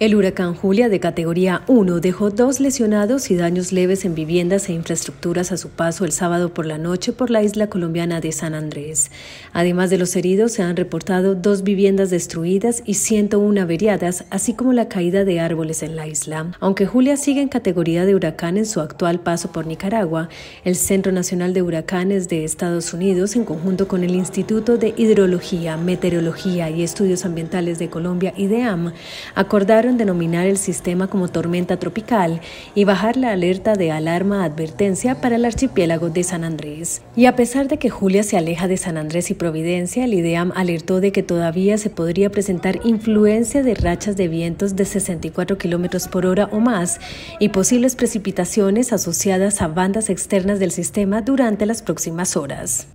El huracán Julia de categoría 1 dejó dos lesionados y daños leves en viviendas e infraestructuras a su paso el sábado por la noche por la isla colombiana de San Andrés. Además de los heridos, se han reportado dos viviendas destruidas y 101 averiadas, así como la caída de árboles en la isla. Aunque Julia sigue en categoría de huracán en su actual paso por Nicaragua, el Centro Nacional de Huracanes de Estados Unidos, en conjunto con el Instituto de Hidrología, Meteorología y Estudios Ambientales de Colombia, y IDEAM, acordaron denominar el sistema como tormenta tropical y bajar la alerta de alarma advertencia para el archipiélago de San Andrés. Y a pesar de que Julia se aleja de San Andrés y Providencia, el IDEAM alertó de que todavía se podría presentar influencia de rachas de vientos de 64 km por hora o más y posibles precipitaciones asociadas a bandas externas del sistema durante las próximas horas.